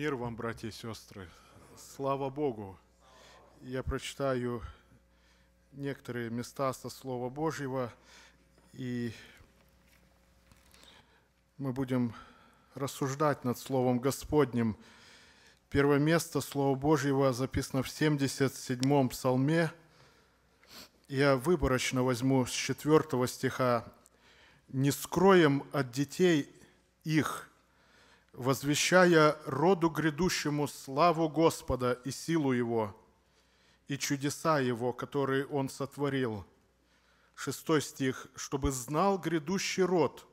Мир вам, братья и сестры. Слава Богу. Я прочитаю некоторые места со Слова Божьего, и мы будем рассуждать над Словом Господним. Первое место Слова Божьего записано в 77-м псалме. Я выборочно возьму с 4 стиха. «Не скроем от детей их, возвещая роду грядущему славу Господа и силу Его, и чудеса Его, которые Он сотворил. Шестой стих. «Чтобы знал грядущий род,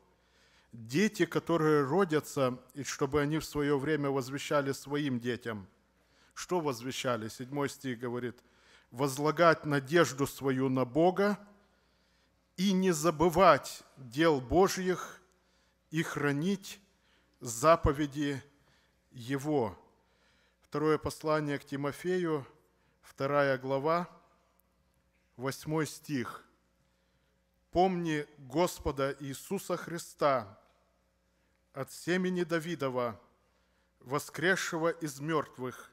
дети, которые родятся, и чтобы они в свое время возвещали своим детям». Что возвещали? Седьмой стих говорит, «Возлагать надежду свою на Бога и не забывать дел Божьих и хранить заповеди Его. Второе послание к Тимофею, вторая глава, восьмой стих. «Помни Господа Иисуса Христа от семени Давидова, воскресшего из мертвых,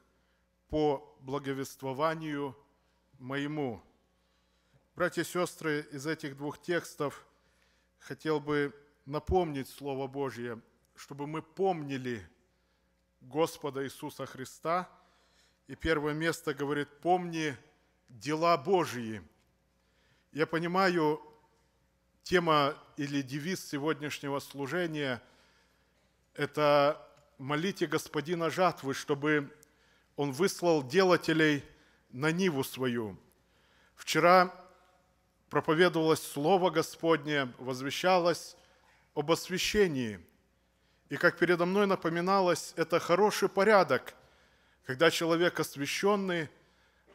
по благовествованию моему». Братья и сестры, из этих двух текстов хотел бы напомнить Слово Божье – чтобы мы помнили Господа Иисуса Христа. И первое место говорит, помни дела Божьи. Я понимаю, тема или девиз сегодняшнего служения – это «Молите Господина жатвы, чтобы Он выслал делателей на ниву свою». Вчера проповедовалось Слово Господне, возвещалось об освящении – и как передо мной напоминалось, это хороший порядок, когда человек освященный,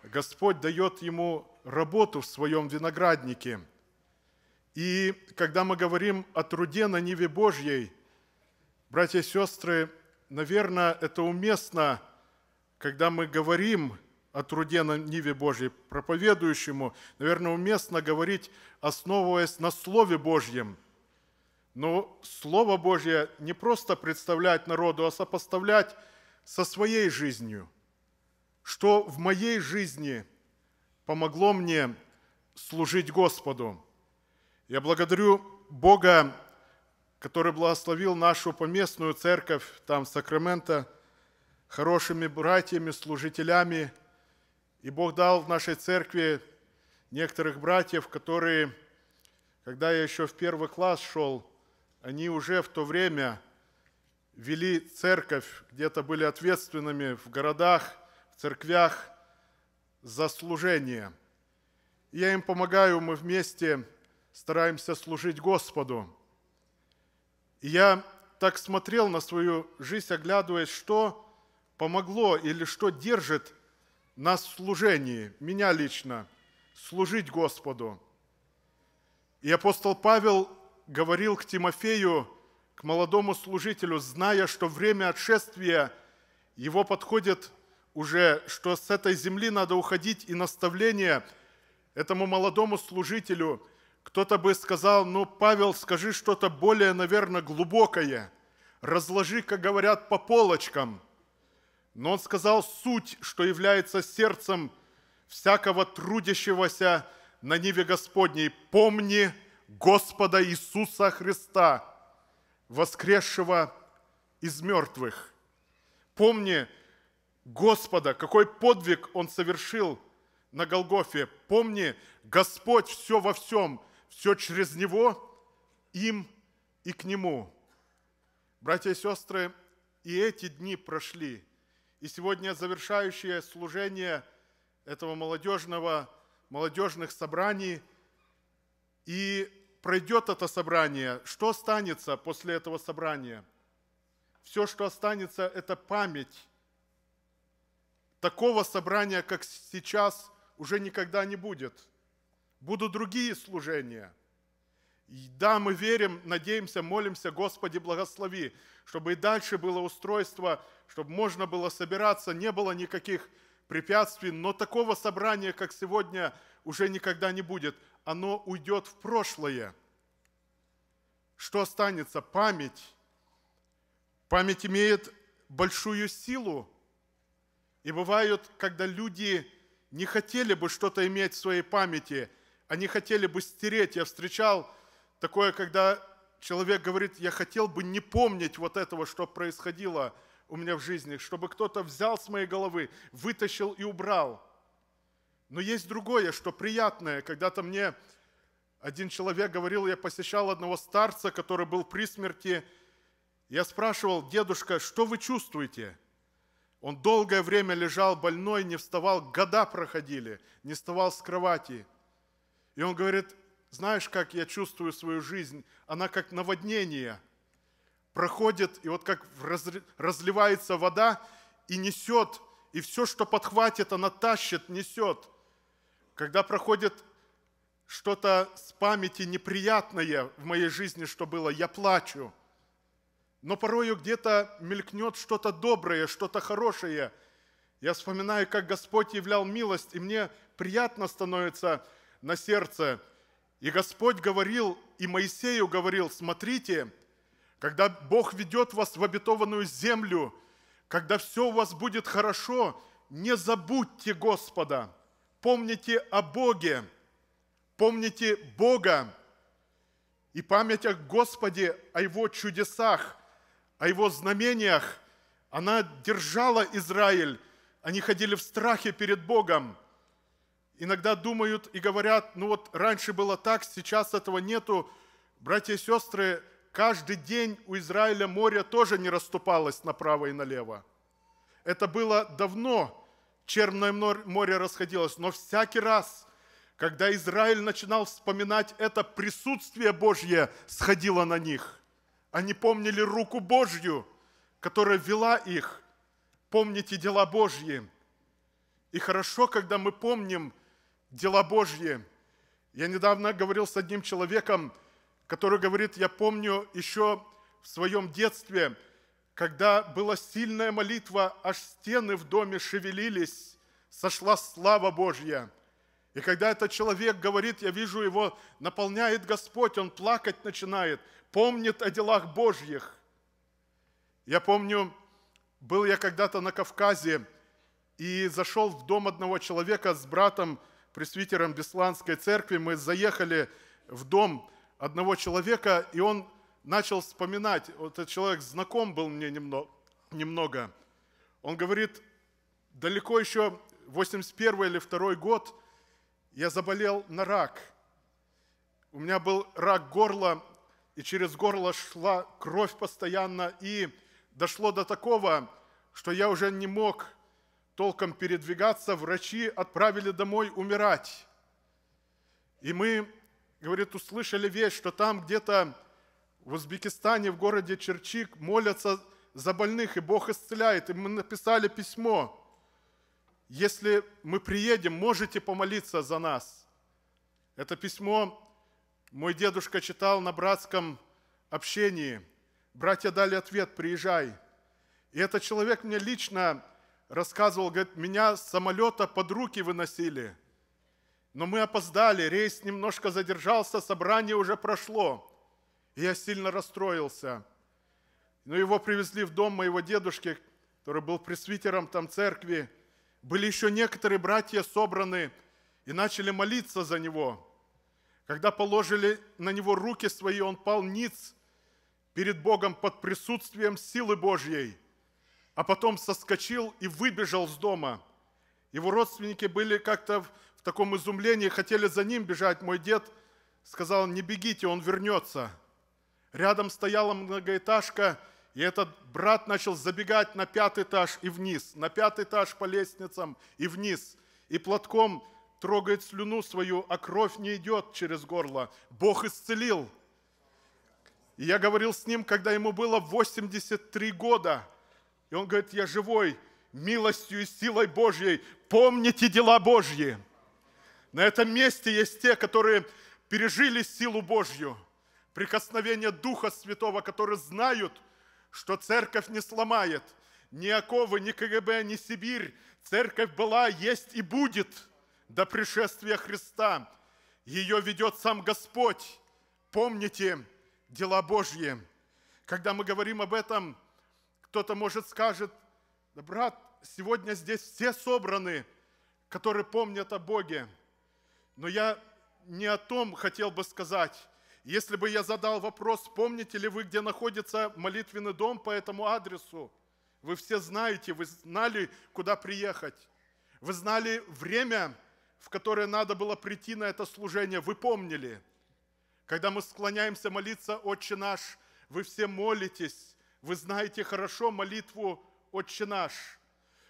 Господь дает ему работу в своем винограднике. И когда мы говорим о труде на Ниве Божьей, братья и сестры, наверное, это уместно, когда мы говорим о труде на Ниве Божьей, проповедующему, наверное, уместно говорить, основываясь на Слове Божьем – но Слово Божье не просто представлять народу, а сопоставлять со своей жизнью. Что в моей жизни помогло мне служить Господу. Я благодарю Бога, который благословил нашу поместную церковь, там Сакрамента, хорошими братьями, служителями. И Бог дал в нашей церкви некоторых братьев, которые, когда я еще в первый класс шел – они уже в то время вели церковь, где-то были ответственными в городах, в церквях за служение. я им помогаю, мы вместе стараемся служить Господу. И я так смотрел на свою жизнь, оглядываясь, что помогло или что держит нас в служении, меня лично, служить Господу. И апостол Павел говорил к Тимофею, к молодому служителю, зная, что время отшествия его подходит уже, что с этой земли надо уходить, и наставление этому молодому служителю, кто-то бы сказал, ну, Павел, скажи что-то более, наверное, глубокое, разложи, как говорят, по полочкам. Но он сказал суть, что является сердцем всякого трудящегося на Ниве Господней. Помни, Господа Иисуса Христа, воскресшего из мертвых. Помни Господа, какой подвиг Он совершил на Голгофе. Помни, Господь все во всем, все через Него, им и к Нему. Братья и сестры, и эти дни прошли. И сегодня завершающее служение этого молодежного, молодежных собраний. И пройдет это собрание, что останется после этого собрания? Все, что останется, это память. Такого собрания, как сейчас, уже никогда не будет. Будут другие служения. И да, мы верим, надеемся, молимся, Господи, благослови, чтобы и дальше было устройство, чтобы можно было собираться, не было никаких препятствий, но такого собрания, как сегодня, уже никогда не будет – оно уйдет в прошлое. Что останется? Память. Память имеет большую силу. И бывают, когда люди не хотели бы что-то иметь в своей памяти, они хотели бы стереть. Я встречал такое, когда человек говорит, я хотел бы не помнить вот этого, что происходило у меня в жизни, чтобы кто-то взял с моей головы, вытащил и убрал – но есть другое, что приятное. Когда-то мне один человек говорил, я посещал одного старца, который был при смерти. Я спрашивал, дедушка, что вы чувствуете? Он долгое время лежал больной, не вставал, года проходили, не вставал с кровати. И он говорит, знаешь, как я чувствую свою жизнь? Она как наводнение проходит, и вот как разливается вода и несет, и все, что подхватит, она тащит, несет когда проходит что-то с памяти неприятное в моей жизни, что было, я плачу. Но порою где-то мелькнет что-то доброе, что-то хорошее. Я вспоминаю, как Господь являл милость, и мне приятно становится на сердце. И Господь говорил, и Моисею говорил, смотрите, когда Бог ведет вас в обетованную землю, когда все у вас будет хорошо, не забудьте Господа – Помните о Боге, помните Бога и память о Господе, о Его чудесах, о Его знамениях, она держала Израиль. Они ходили в страхе перед Богом. Иногда думают и говорят, ну вот раньше было так, сейчас этого нету. Братья и сестры, каждый день у Израиля море тоже не расступалось направо и налево. Это было давно, Черное море расходилось. Но всякий раз, когда Израиль начинал вспоминать это, присутствие Божье сходило на них. Они помнили руку Божью, которая вела их. Помните дела Божьи. И хорошо, когда мы помним дела Божьи. Я недавно говорил с одним человеком, который говорит, я помню еще в своем детстве – когда была сильная молитва, аж стены в доме шевелились, сошла слава Божья. И когда этот человек говорит, я вижу его, наполняет Господь, он плакать начинает, помнит о делах Божьих. Я помню, был я когда-то на Кавказе и зашел в дом одного человека с братом, пресвитером Бесланской церкви. Мы заехали в дом одного человека, и он начал вспоминать, вот этот человек знаком был мне немного, немного. он говорит, далеко еще 81 или 2 год я заболел на рак. У меня был рак горла, и через горло шла кровь постоянно, и дошло до такого, что я уже не мог толком передвигаться, врачи отправили домой умирать. И мы, говорит, услышали вещь, что там где-то в Узбекистане, в городе Черчик, молятся за больных, и Бог исцеляет. И мы написали письмо. Если мы приедем, можете помолиться за нас. Это письмо мой дедушка читал на братском общении. Братья дали ответ, приезжай. И этот человек мне лично рассказывал, говорит, меня с самолета под руки выносили. Но мы опоздали, рейс немножко задержался, собрание уже прошло. И я сильно расстроился. Но его привезли в дом моего дедушки, который был пресвитером там церкви. Были еще некоторые братья собраны и начали молиться за него. Когда положили на него руки свои, он пал ниц перед Богом под присутствием силы Божьей, а потом соскочил и выбежал с дома. Его родственники были как-то в таком изумлении, хотели за ним бежать. Мой дед сказал, не бегите, он вернется – Рядом стояла многоэтажка, и этот брат начал забегать на пятый этаж и вниз, на пятый этаж по лестницам и вниз, и платком трогает слюну свою, а кровь не идет через горло. Бог исцелил. И я говорил с ним, когда ему было 83 года, и он говорит, я живой, милостью и силой Божьей, помните дела Божьи. На этом месте есть те, которые пережили силу Божью – прикосновение Духа Святого, которые знают, что церковь не сломает. Ни оковы, ни КГБ, ни Сибирь. Церковь была, есть и будет до пришествия Христа. Ее ведет сам Господь. Помните дела Божьи. Когда мы говорим об этом, кто-то, может, скажет, да, брат, сегодня здесь все собраны, которые помнят о Боге. Но я не о том хотел бы сказать. Если бы я задал вопрос, помните ли вы, где находится молитвенный дом по этому адресу? Вы все знаете, вы знали, куда приехать. Вы знали время, в которое надо было прийти на это служение. Вы помнили. Когда мы склоняемся молиться «Отче наш», вы все молитесь, вы знаете хорошо молитву «Отче наш».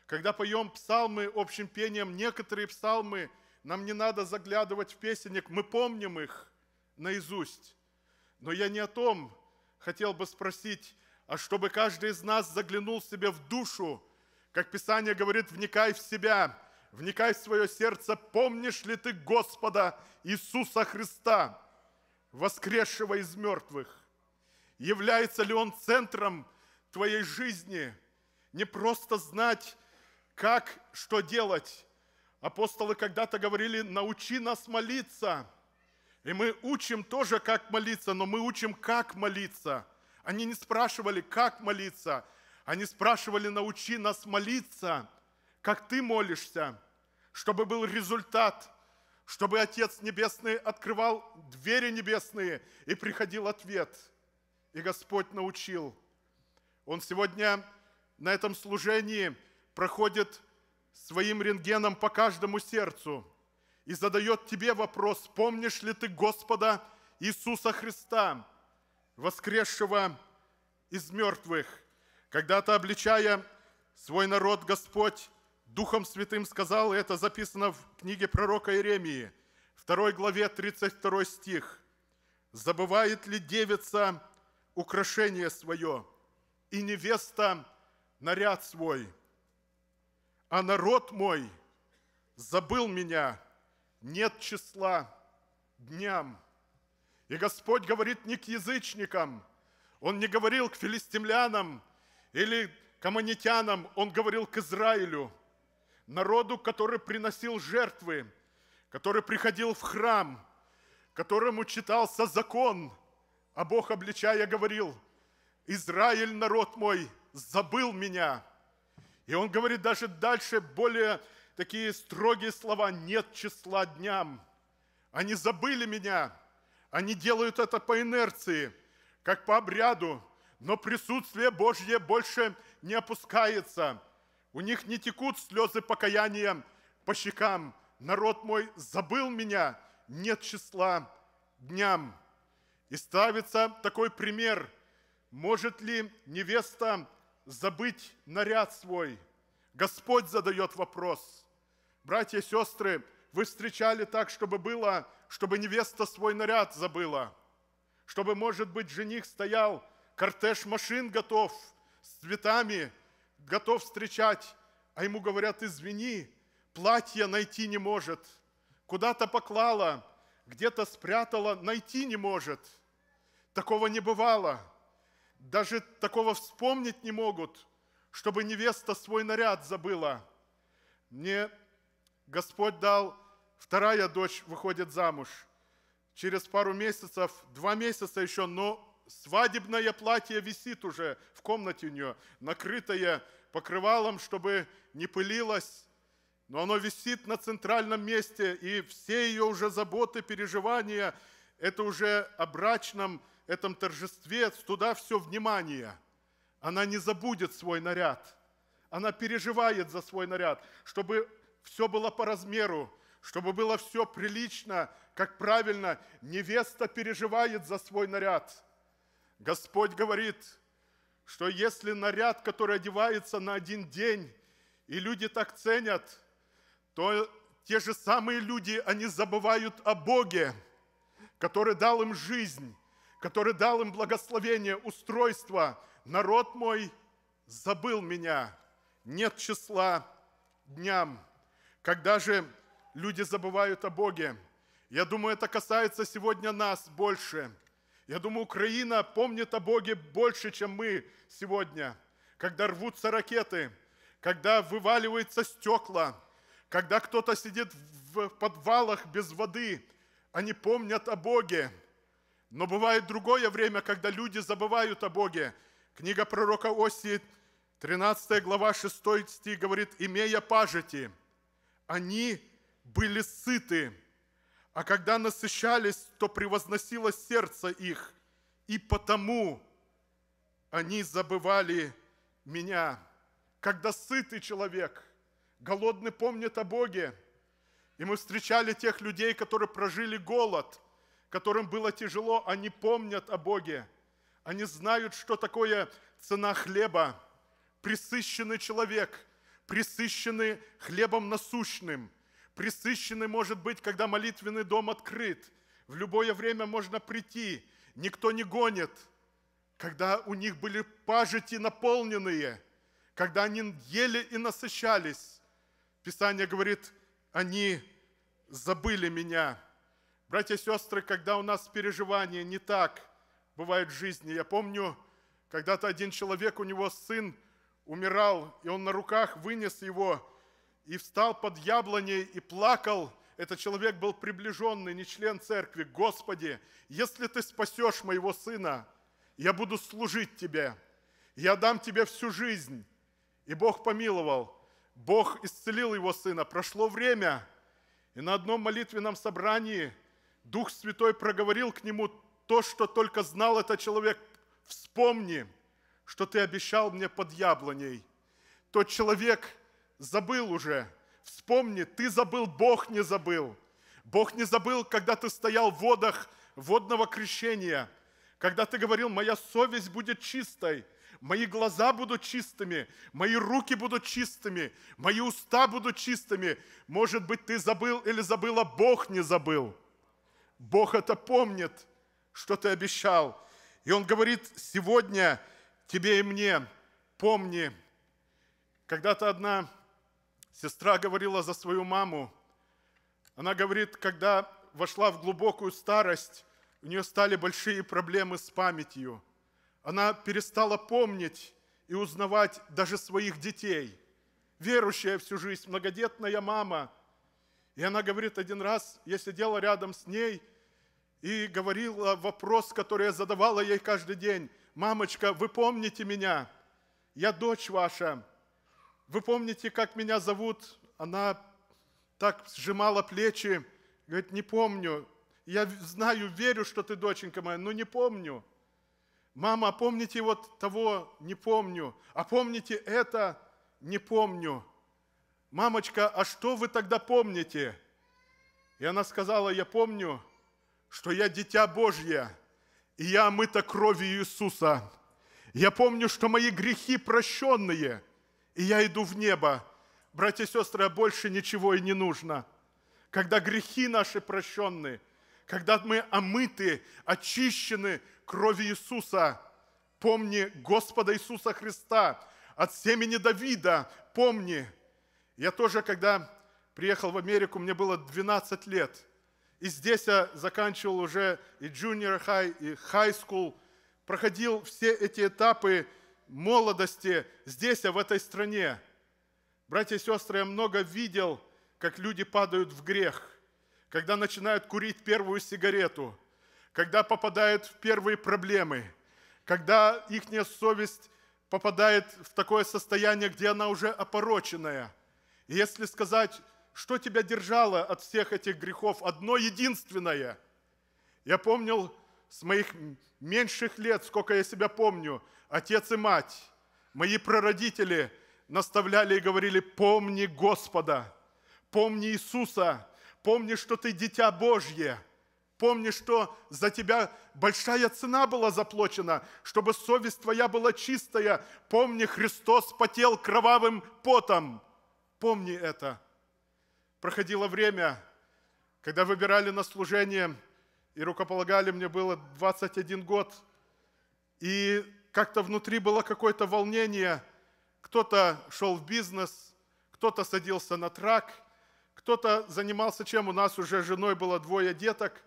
Когда поем псалмы общим пением, некоторые псалмы, нам не надо заглядывать в песенник, мы помним их наизусть. Но я не о том хотел бы спросить, а чтобы каждый из нас заглянул себе в душу, как Писание говорит, вникай в себя, вникай в свое сердце, помнишь ли ты Господа Иисуса Христа, воскресшего из мертвых? Является ли Он центром твоей жизни? Не просто знать, как, что делать. Апостолы когда-то говорили, научи нас молиться – и мы учим тоже, как молиться, но мы учим, как молиться. Они не спрашивали, как молиться. Они спрашивали, научи нас молиться, как ты молишься, чтобы был результат, чтобы Отец Небесный открывал двери небесные, и приходил ответ. И Господь научил. Он сегодня на этом служении проходит своим рентгеном по каждому сердцу – и задает тебе вопрос, помнишь ли ты Господа Иисуса Христа, воскресшего из мертвых. Когда-то, обличая свой народ, Господь Духом Святым сказал, и это записано в книге пророка Иеремии, 2 главе 32 стих, «Забывает ли девица украшение свое, и невеста наряд свой? А народ мой забыл меня, нет числа дням. И Господь говорит не к язычникам, Он не говорил к филистимлянам или к аммонитянам, Он говорил к Израилю, народу, который приносил жертвы, который приходил в храм, которому читался закон, а Бог, обличая, говорил, «Израиль, народ мой, забыл меня». И он говорит даже дальше, более такие строгие слова «нет числа дням». Они забыли меня, они делают это по инерции, как по обряду, но присутствие Божье больше не опускается. У них не текут слезы покаяния по щекам. Народ мой забыл меня, нет числа дням. И ставится такой пример. Может ли невеста забыть наряд свой? Господь задает вопрос – Братья и сестры, вы встречали так, чтобы было, чтобы невеста свой наряд забыла, чтобы, может быть, жених стоял, кортеж машин готов, с цветами готов встречать, а ему говорят, извини, платье найти не может, куда-то поклала, где-то спрятала, найти не может. Такого не бывало. Даже такого вспомнить не могут, чтобы невеста свой наряд забыла. Мне Господь дал, вторая дочь выходит замуж. Через пару месяцев, два месяца еще, но свадебное платье висит уже в комнате у нее, накрытое покрывалом, чтобы не пылилось. Но оно висит на центральном месте, и все ее уже заботы, переживания, это уже о брачном этом торжестве, туда все внимание. Она не забудет свой наряд. Она переживает за свой наряд, чтобы все было по размеру, чтобы было все прилично, как правильно. Невеста переживает за свой наряд. Господь говорит, что если наряд, который одевается на один день, и люди так ценят, то те же самые люди, они забывают о Боге, который дал им жизнь, который дал им благословение, устройство. Народ мой забыл меня, нет числа дням. Когда же люди забывают о Боге, я думаю, это касается сегодня нас больше. Я думаю, Украина помнит о Боге больше, чем мы сегодня. Когда рвутся ракеты, когда вываливаются стекла, когда кто-то сидит в подвалах без воды, они помнят о Боге. Но бывает другое время, когда люди забывают о Боге. Книга пророка Оси, 13 глава, 6 стих говорит, «Имея пажити, они были сыты, а когда насыщались, то превозносило сердце их, и потому они забывали меня. Когда сытый человек, голодный помнит о Боге, и мы встречали тех людей, которые прожили голод, которым было тяжело, они помнят о Боге, они знают, что такое цена хлеба. Присыщенный человек – пресыщены хлебом насущным. пресыщены может быть, когда молитвенный дом открыт. В любое время можно прийти, никто не гонит. Когда у них были пажити наполненные, когда они ели и насыщались. Писание говорит, они забыли меня. Братья и сестры, когда у нас переживания не так, бывает в жизни. Я помню, когда-то один человек, у него сын – умирал, и он на руках вынес его, и встал под яблоней и плакал. Этот человек был приближенный, не член церкви. «Господи, если ты спасешь моего сына, я буду служить тебе, я дам тебе всю жизнь». И Бог помиловал, Бог исцелил его сына. Прошло время, и на одном молитвенном собрании Дух Святой проговорил к нему то, что только знал этот человек. «Вспомни, что ты обещал мне под яблоней. Тот человек забыл уже. Вспомни, ты забыл, Бог не забыл. Бог не забыл, когда ты стоял в водах водного крещения, когда ты говорил, моя совесть будет чистой, мои глаза будут чистыми, мои руки будут чистыми, мои уста будут чистыми. Может быть, ты забыл или забыла, Бог не забыл. Бог это помнит, что ты обещал. И Он говорит, сегодня тебе и мне. Помни, когда-то одна сестра говорила за свою маму. Она говорит, когда вошла в глубокую старость, у нее стали большие проблемы с памятью. Она перестала помнить и узнавать даже своих детей. Верующая всю жизнь, многодетная мама. И она говорит один раз, я сидела рядом с ней и говорила вопрос, который я задавала ей каждый день мамочка, вы помните меня, я дочь ваша, вы помните, как меня зовут? Она так сжимала плечи, говорит, не помню, я знаю, верю, что ты доченька моя, но не помню. Мама, а помните вот того, не помню, а помните это, не помню. Мамочка, а что вы тогда помните? И она сказала, я помню, что я дитя Божье, и я омыта кровью Иисуса. Я помню, что мои грехи прощенные, и я иду в небо. Братья и сестры, а больше ничего и не нужно. Когда грехи наши прощенные, когда мы омыты, очищены кровью Иисуса, помни Господа Иисуса Христа, от семени Давида, помни. Я тоже, когда приехал в Америку, мне было 12 лет – и здесь я заканчивал уже и junior high, и high school, проходил все эти этапы молодости здесь, а в этой стране. Братья и сестры, я много видел, как люди падают в грех, когда начинают курить первую сигарету, когда попадают в первые проблемы, когда их совесть попадает в такое состояние, где она уже опороченная. И если сказать, что тебя держало от всех этих грехов? Одно единственное. Я помнил с моих меньших лет, сколько я себя помню, отец и мать, мои прародители наставляли и говорили, помни Господа, помни Иисуса, помни, что ты дитя Божье, помни, что за тебя большая цена была заплачена, чтобы совесть твоя была чистая, помни, Христос потел кровавым потом, помни это – проходило время, когда выбирали на служение, и рукополагали мне было 21 год, и как-то внутри было какое-то волнение. Кто-то шел в бизнес, кто-то садился на трак, кто-то занимался чем. У нас уже женой было двое деток.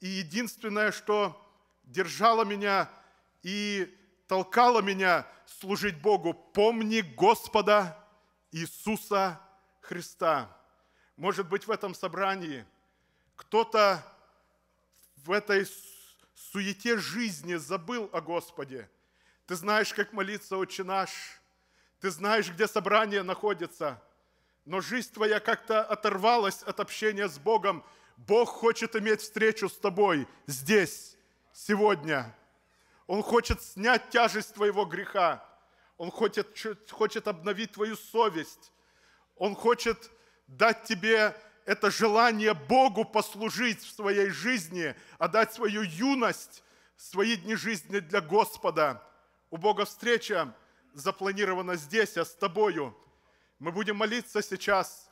И единственное, что держало меня и толкало меня служить Богу, помни Господа Иисуса Христа. Может быть, в этом собрании кто-то в этой суете жизни забыл о Господе. Ты знаешь, как молиться «Отче наш», ты знаешь, где собрание находится, но жизнь твоя как-то оторвалась от общения с Богом. Бог хочет иметь встречу с тобой здесь, сегодня. Он хочет снять тяжесть твоего греха. Он хочет, хочет обновить твою совесть. Он хочет дать тебе это желание Богу послужить в своей жизни, отдать а свою юность, свои дни жизни для Господа. У Бога встреча запланирована здесь, а с тобою. Мы будем молиться сейчас.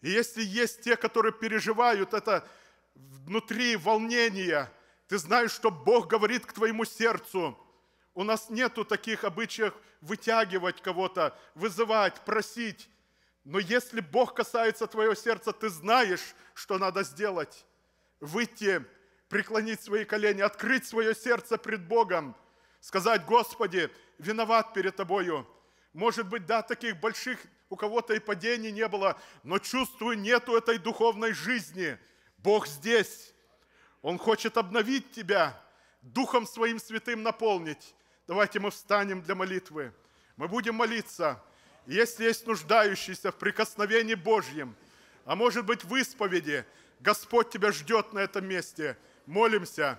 И если есть те, которые переживают это внутри волнение, ты знаешь, что Бог говорит к твоему сердцу. У нас нету таких обычаев вытягивать кого-то, вызывать, просить. Но если Бог касается твоего сердца, ты знаешь, что надо сделать. Выйти, преклонить свои колени, открыть свое сердце пред Богом, сказать, Господи, виноват перед Тобою. Может быть, да, таких больших у кого-то и падений не было, но чувствую, нету этой духовной жизни. Бог здесь. Он хочет обновить тебя, Духом Своим Святым наполнить. Давайте мы встанем для молитвы. Мы будем молиться. Если есть нуждающийся в прикосновении Божьем, а может быть в исповеди, Господь тебя ждет на этом месте. Молимся.